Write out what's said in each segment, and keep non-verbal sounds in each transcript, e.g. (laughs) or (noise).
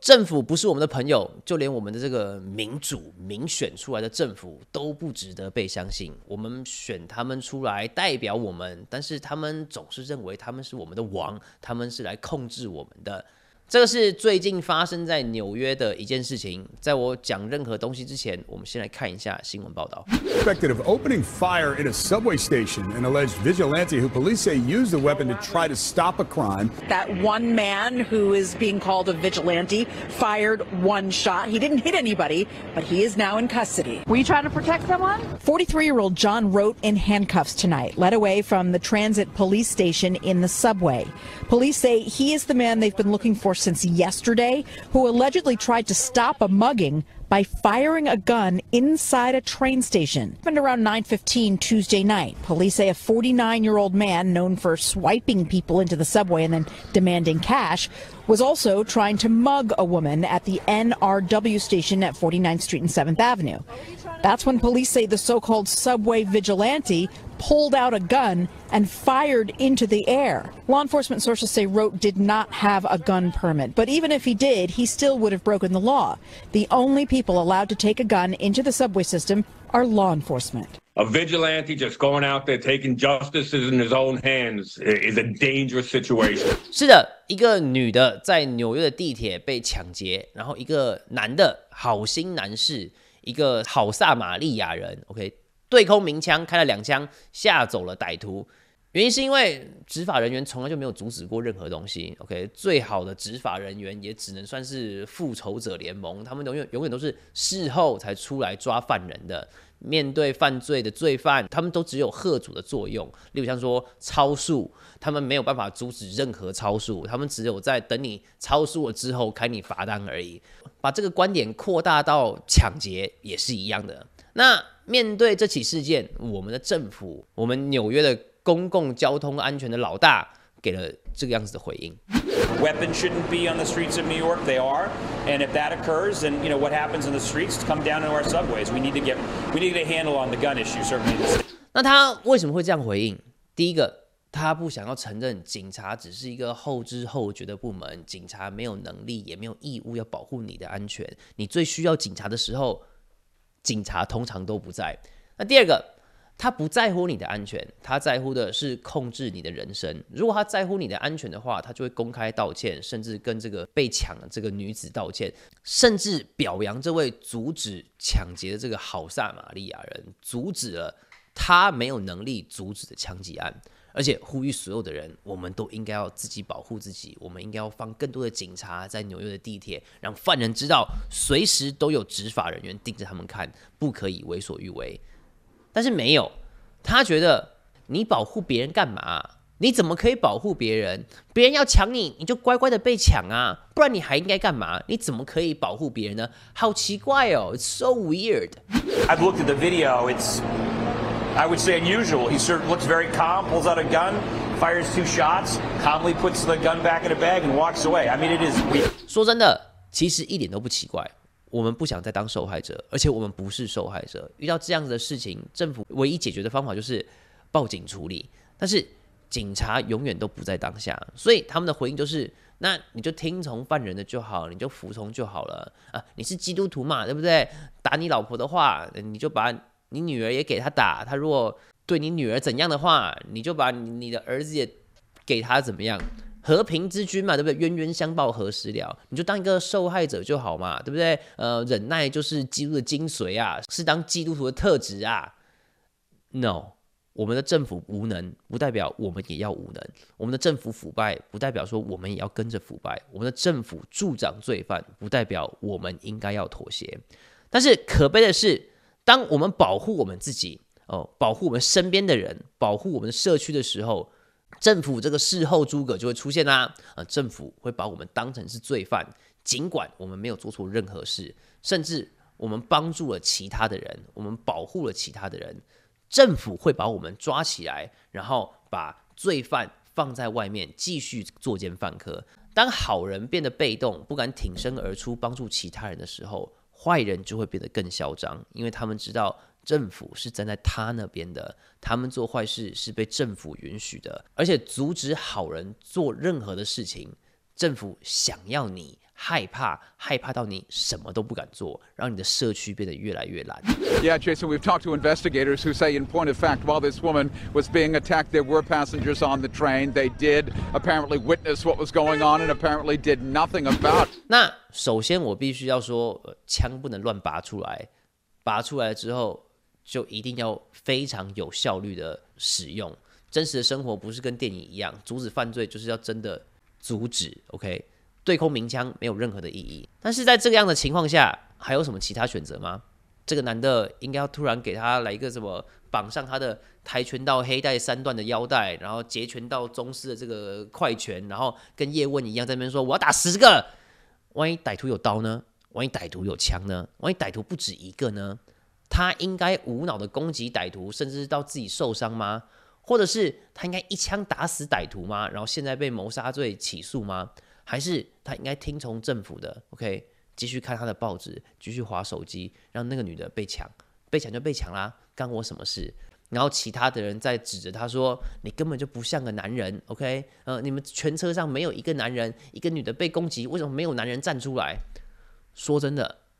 政府不是我们的朋友，就连我们的这个民主民选出来的政府都不值得被相信。我们选他们出来代表我们，但是他们总是认为他们是我们的王，他们是来控制我们的。这个是最近发生在纽约的一件事情。在我讲任何东西之前，我们先来看一下新闻报道。Suspected of opening fire in a subway station, an alleged vigilante who police say used the weapon to try to stop a crime. That one man who is being called a vigilante fired one shot. He didn't hit anybody, but he is now in custody. Were you trying to protect someone? 43-year-old John wrote in handcuffs tonight, led away from the transit police station in the subway. Police say he is the man they've been looking for since yesterday who allegedly tried to stop a mugging by firing a gun inside a train station. happened around 9:15 Tuesday night. Police say a 49-year-old man known for swiping people into the subway and then demanding cash was also trying to mug a woman at the NRW station at 49th Street and 7th Avenue. That's when police say the so called subway vigilante pulled out a gun and fired into the air. Law enforcement sources say Rote did not have a gun permit, but even if he did, he still would have broken the law. The only people allowed to take a gun into the subway system are law enforcement. A vigilante just going out there taking justice in his own hands is a dangerous situation. (laughs) 是的，一个女的在纽约的地铁被抢劫，然后一个男的好心男士。一个好撒玛利亚人，OK，对空鸣枪开了两枪，吓走了歹徒。原因是因为执法人员从来就没有阻止过任何东西，OK。最好的执法人员也只能算是复仇者联盟，他们永远永远都是事后才出来抓犯人的。面对犯罪的罪犯，他们都只有喝阻的作用。例如像说超速，他们没有办法阻止任何超速，他们只有在等你超速了之后开你罚单而已。把这个观点扩大到抢劫也是一样的。那面对这起事件，我们的政府，我们纽约的公共交通安全的老大，给了这个样子的回应。Weapon New be the streets They are. shouldn't on of York. And if that occurs, and you know what happens in the streets, come down into our subways. We need to get, we need a handle on the gun issue, certainly. 那他为什么会这样回应？第一个，他不想要承认警察只是一个后知后觉的部门，警察没有能力，也没有义务要保护你的安全。你最需要警察的时候，警察通常都不在。那第二个。他不在乎你的安全，他在乎的是控制你的人生。如果他在乎你的安全的话，他就会公开道歉，甚至跟这个被抢的这个女子道歉，甚至表扬这位阻止抢劫的这个好撒玛利亚人，阻止了他没有能力阻止的枪击案，而且呼吁所有的人，我们都应该要自己保护自己，我们应该要放更多的警察在纽约的地铁，让犯人知道随时都有执法人员盯着他们看，不可以为所欲为。但是没有，他觉得你保护别人干嘛？你怎么可以保护别人？别人要抢你，你就乖乖的被抢啊！不然你还应该干嘛？你怎么可以保护别人呢？好奇怪哦，It's so weird. I've looked at the video. It's I would say unusual. He certainly looks very calm. Pulls out a gun, fires two shots, calmly puts the gun back in a bag and walks away. I mean, it is weird. 说真的，其实一点都不奇怪。我们不想再当受害者，而且我们不是受害者。遇到这样子的事情，政府唯一解决的方法就是报警处理，但是警察永远都不在当下，所以他们的回应就是：那你就听从犯人的就好，你就服从就好了啊！你是基督徒嘛，对不对？打你老婆的话，你就把你女儿也给他打；他如果对你女儿怎样的话，你就把你的儿子也给他怎么样。和平之君嘛，对不对？冤冤相报何时了？你就当一个受害者就好嘛，对不对？呃，忍耐就是基督的精髓啊，是当基督徒的特质啊。No，我们的政府无能不代表我们也要无能；我们的政府腐败不代表说我们也要跟着腐败；我们的政府助长罪犯不代表我们应该要妥协。但是可悲的是，当我们保护我们自己哦，保护我们身边的人，保护我们的社区的时候。政府这个事后诸葛就会出现啦，呃，政府会把我们当成是罪犯，尽管我们没有做错任何事，甚至我们帮助了其他的人，我们保护了其他的人，政府会把我们抓起来，然后把罪犯放在外面继续作奸犯科。当好人变得被动，不敢挺身而出帮助其他人的时候，坏人就会变得更嚣张，因为他们知道。政府是站在他那边的，他们做坏事是被政府允许的，而且阻止好人做任何的事情。政府想要你害怕，害怕到你什么都不敢做，让你的社区变得越来越乱。Yeah, Jason, we've talked to investigators who say, in point of fact, while this woman was being attacked, there were passengers on the train. They did apparently witness what was going on and apparently did nothing about. 那首先我必须要说，枪不能乱拔出来，拔出来之后。就一定要非常有效率的使用。真实的生活不是跟电影一样，阻止犯罪就是要真的阻止。OK，对空鸣枪没有任何的意义。但是在这个样的情况下，还有什么其他选择吗？这个男的应该要突然给他来一个什么？绑上他的跆拳道黑带三段的腰带，然后截拳道宗师的这个快拳，然后跟叶问一样在那边说我要打十个。万一歹徒有刀呢？万一歹徒有枪呢？万一歹徒不止一个呢？他应该无脑的攻击歹徒，甚至到自己受伤吗？或者是他应该一枪打死歹徒吗？然后现在被谋杀罪起诉吗？还是他应该听从政府的？OK，继续看他的报纸，继续划手机，让那个女的被抢，被抢就被抢啦，干我什么事？然后其他的人在指着他说：“你根本就不像个男人。”OK，呃，你们全车上没有一个男人，一个女的被攻击，为什么没有男人站出来？说真的。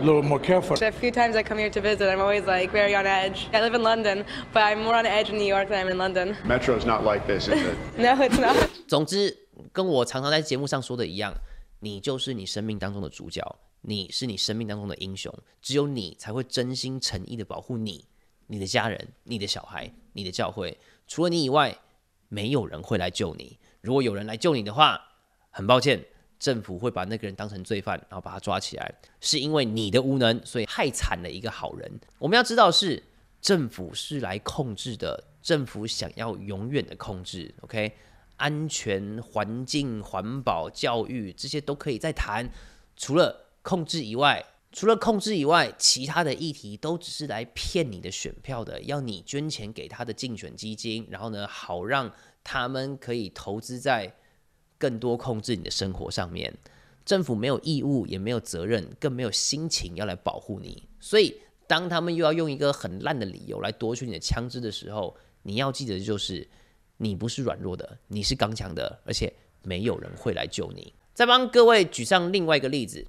Little more careful. A few times I come here to visit, I'm always like very on edge. I live in London, but I'm more on edge in New York than I am in London. Metro's i not like this, is it? No, it's no. t 总之，跟我常常在节目上说的一样，你就是你生命当中的主角，你是你生命当中的英雄。只有你才会真心诚意的保护你、你的家人、你的小孩、你的教会。除了你以外，没有人会来救你。如果有人来救你的话，很抱歉。政府会把那个人当成罪犯，然后把他抓起来，是因为你的无能，所以害惨了一个好人。我们要知道，是政府是来控制的，政府想要永远的控制。OK，安全、环境、环保、教育这些都可以再谈，除了控制以外，除了控制以外，其他的议题都只是来骗你的选票的，要你捐钱给他的竞选基金，然后呢，好让他们可以投资在。更多控制你的生活上面，政府没有义务，也没有责任，更没有心情要来保护你。所以，当他们又要用一个很烂的理由来夺取你的枪支的时候，你要记得就是，你不是软弱的，你是刚强的，而且没有人会来救你。再帮各位举上另外一个例子。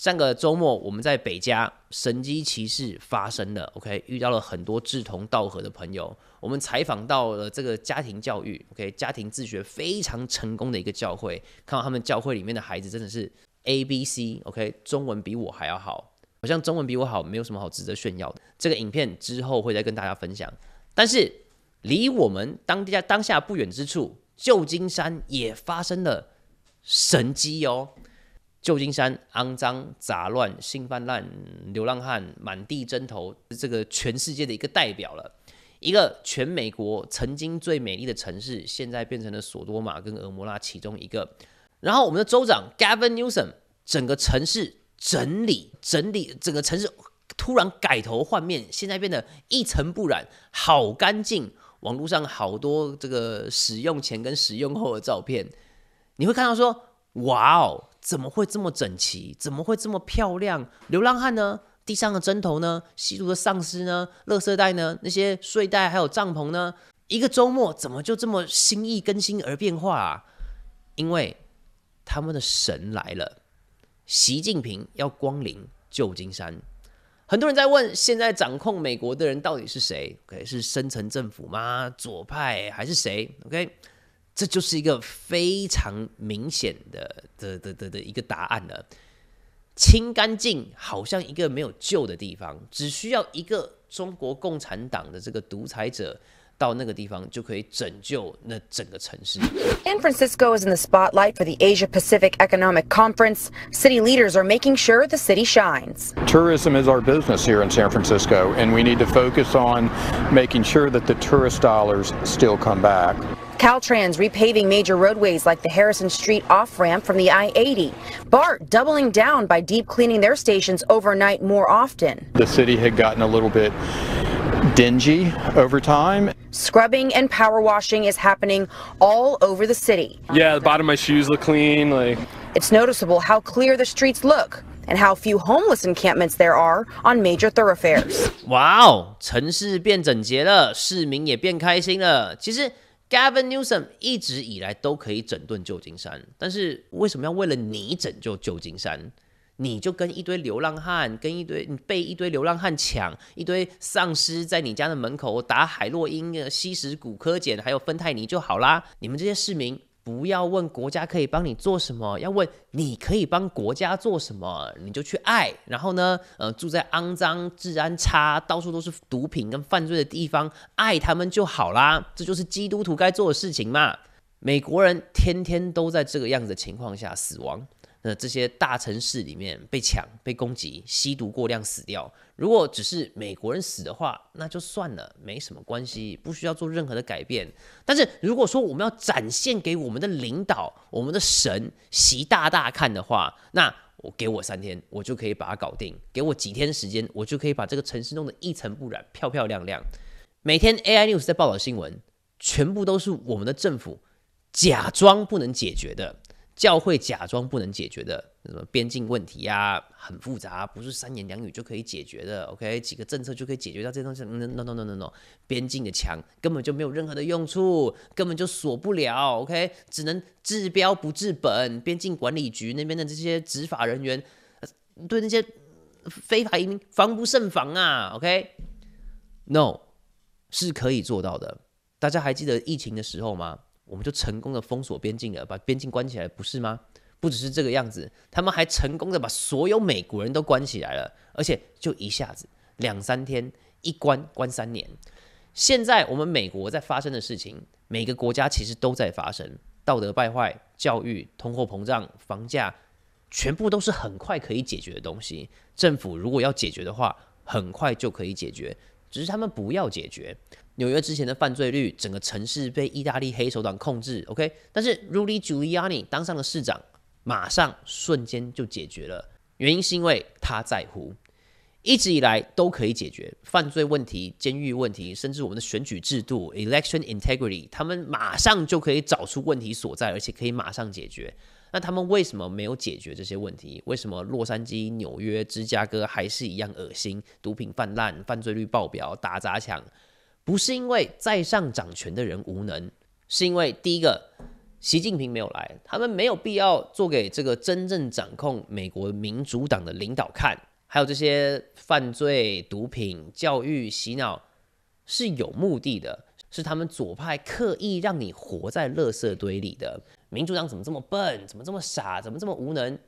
上个周末我们在北加神机骑士发生了，OK，遇到了很多志同道合的朋友。我们采访到了这个家庭教育，OK，家庭自学非常成功的一个教会，看到他们教会里面的孩子真的是 A B C，OK，中文比我还要好。好像中文比我好没有什么好值得炫耀的。这个影片之后会再跟大家分享。但是离我们当下当下不远之处，旧金山也发生了神机哦。旧金山肮脏杂乱、性泛滥、流浪汉满地针头，这个全世界的一个代表了。一个全美国曾经最美丽的城市，现在变成了索多玛跟俄摩拉其中一个。然后我们的州长 Gavin Newsom 整个城市整理、整理、整个城市突然改头换面，现在变得一尘不染，好干净。网络上好多这个使用前跟使用后的照片，你会看到说：哇哦！怎么会这么整齐？怎么会这么漂亮？流浪汉呢？地上的针头呢？吸毒的丧尸呢？垃圾袋呢？那些睡袋还有帐篷呢？一个周末怎么就这么心意更新而变化啊？因为他们的神来了，习近平要光临旧金山。很多人在问，现在掌控美国的人到底是谁？OK，是深层政府吗？左派还是谁？OK。这就是一个非常明显的的的的的一个答案了。清干净好像一个没有救的地方，只需要一个中国共产党的这个独裁者。San Francisco is in the spotlight for the Asia Pacific Economic Conference. City leaders are making sure the city shines. Tourism is our business here in San Francisco, and we need to focus on making sure that the tourist dollars still come back. Caltrans repaving major roadways like the Harrison Street off-ramp from the I-80. BART doubling down by deep cleaning their stations overnight more often. The city had gotten a little bit dingy over time. Scrubbing and power washing is happening all over the city. Yeah, the bottom of my shoes look clean. Like It's noticeable how clear the streets look and how few homeless encampments there are on major thoroughfares. wow, Gavin Newsom 一直以来都可以整顿旧金山，但是为什么要为了你拯救旧金山？你就跟一堆流浪汉，跟一堆被一堆流浪汉抢一堆丧尸在你家的门口打海洛因吸食骨科碱，还有芬太尼就好啦？你们这些市民。不要问国家可以帮你做什么，要问你可以帮国家做什么，你就去爱。然后呢，呃，住在肮脏、治安差、到处都是毒品跟犯罪的地方，爱他们就好啦。这就是基督徒该做的事情嘛。美国人天天都在这个样子的情况下死亡。那这些大城市里面被抢、被攻击、吸毒过量死掉，如果只是美国人死的话，那就算了，没什么关系，不需要做任何的改变。但是如果说我们要展现给我们的领导、我们的神习大大看的话，那我给我三天，我就可以把它搞定；给我几天时间，我就可以把这个城市弄得一尘不染、漂漂亮亮。每天 AI News 在报道新闻，全部都是我们的政府假装不能解决的。教会假装不能解决的什么边境问题呀，很复杂，不是三言两语就可以解决的。OK，几个政策就可以解决到这东西？No，No，No，No，No，边境的墙根本就没有任何的用处，根本就锁不了。OK，只能治标不治本。边境管理局那边的这些执法人员对那些非法移民防不胜防啊。OK，No，是可以做到的。大家还记得疫情的时候吗？我们就成功的封锁边境了，把边境关起来不是吗？不只是这个样子，他们还成功的把所有美国人都关起来了，而且就一下子两三天，一关关三年。现在我们美国在发生的事情，每个国家其实都在发生：道德败坏、教育、通货膨胀、房价，全部都是很快可以解决的东西。政府如果要解决的话，很快就可以解决。只是他们不要解决。纽约之前的犯罪率，整个城市被意大利黑手党控制。OK，但是 Rudy Giuliani 当上了市长，马上瞬间就解决了。原因是因为他在乎。一直以来都可以解决犯罪问题、监狱问题，甚至我们的选举制度 （election integrity），他们马上就可以找出问题所在，而且可以马上解决。那他们为什么没有解决这些问题？为什么洛杉矶、纽约、芝加哥还是一样恶心？毒品泛滥，犯罪率爆表，打砸抢，不是因为在上掌权的人无能，是因为第一个，习近平没有来，他们没有必要做给这个真正掌控美国民主党的领导看。还有这些犯罪、毒品、教育洗脑是有目的的，是他们左派刻意让你活在垃圾堆里的。民主党怎么这么笨？怎么这么傻？怎么这么无能？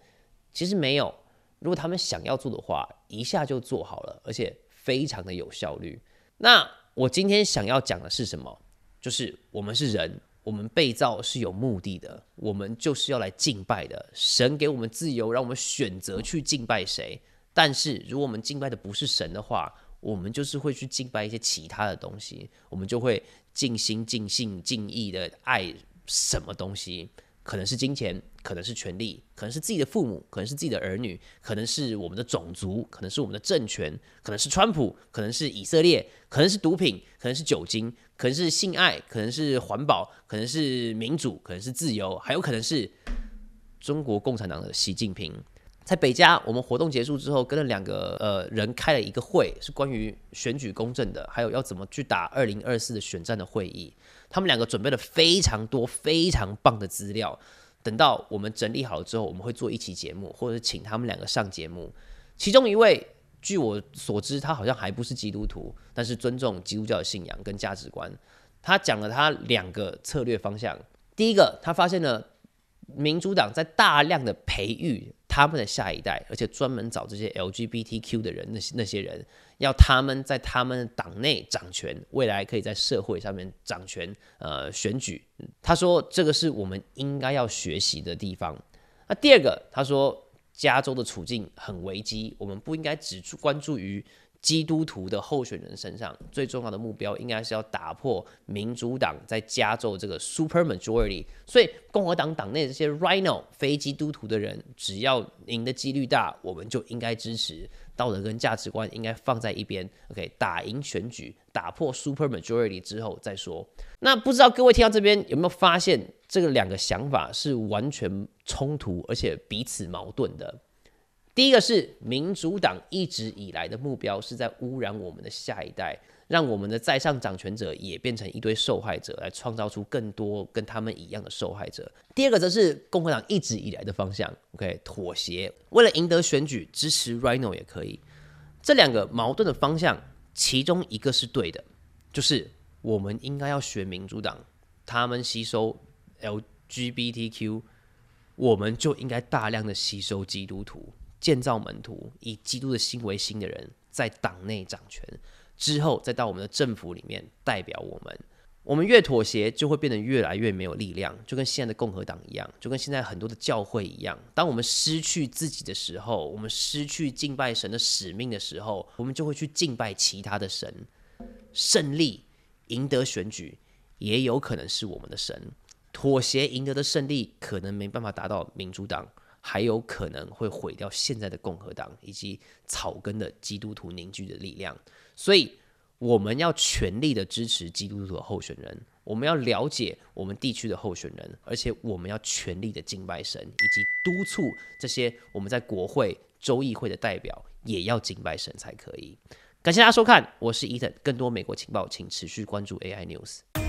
其实没有，如果他们想要做的话，一下就做好了，而且非常的有效率。那我今天想要讲的是什么？就是我们是人，我们被造是有目的的，我们就是要来敬拜的。神给我们自由，让我们选择去敬拜谁。但是，如果我们敬拜的不是神的话，我们就是会去敬拜一些其他的东西，我们就会尽心、尽性、尽意的爱什么东西？可能是金钱，可能是权利，可能是自己的父母，可能是自己的儿女，可能是我们的种族，可能是我们的政权，可能是川普，可能是以色列，可能是毒品，可能是酒精，可能是性爱，可能是环保，可能是民主，可能是自由，还有可能是中国共产党的习近平。在北加，我们活动结束之后，跟了两个呃人开了一个会，是关于选举公正的，还有要怎么去打二零二四的选战的会议。他们两个准备了非常多非常棒的资料。等到我们整理好了之后，我们会做一期节目，或者请他们两个上节目。其中一位，据我所知，他好像还不是基督徒，但是尊重基督教的信仰跟价值观。他讲了他两个策略方向。第一个，他发现了民主党在大量的培育。他们的下一代，而且专门找这些 LGBTQ 的人，那些那些人要他们在他们党内掌权，未来可以在社会上面掌权。呃，选举，他说这个是我们应该要学习的地方。那第二个，他说加州的处境很危机，我们不应该只关注于。基督徒的候选人身上最重要的目标，应该是要打破民主党在加州这个 super majority。所以，共和党党内这些 Rhino 非基督徒的人，只要赢的几率大，我们就应该支持。道德跟价值观应该放在一边。OK，打赢选举，打破 super majority 之后再说。那不知道各位听到这边有没有发现，这个两个想法是完全冲突，而且彼此矛盾的。第一个是民主党一直以来的目标，是在污染我们的下一代，让我们的在上掌权者也变成一堆受害者，来创造出更多跟他们一样的受害者。第二个则是共和党一直以来的方向，OK，妥协，为了赢得选举支持 r i n o 也可以。这两个矛盾的方向，其中一个是对的，就是我们应该要学民主党，他们吸收 LGBTQ，我们就应该大量的吸收基督徒。建造门徒，以基督的心为心的人，在党内掌权之后，再到我们的政府里面代表我们。我们越妥协，就会变得越来越没有力量，就跟现在的共和党一样，就跟现在很多的教会一样。当我们失去自己的时候，我们失去敬拜神的使命的时候，我们就会去敬拜其他的神。胜利赢得选举，也有可能是我们的神。妥协赢得的胜利，可能没办法达到民主党。还有可能会毁掉现在的共和党以及草根的基督徒凝聚的力量，所以我们要全力的支持基督徒的候选人。我们要了解我们地区的候选人，而且我们要全力的敬拜神，以及督促这些我们在国会、州议会的代表也要敬拜神才可以。感谢大家收看，我是伊藤，更多美国情报请持续关注 AI News。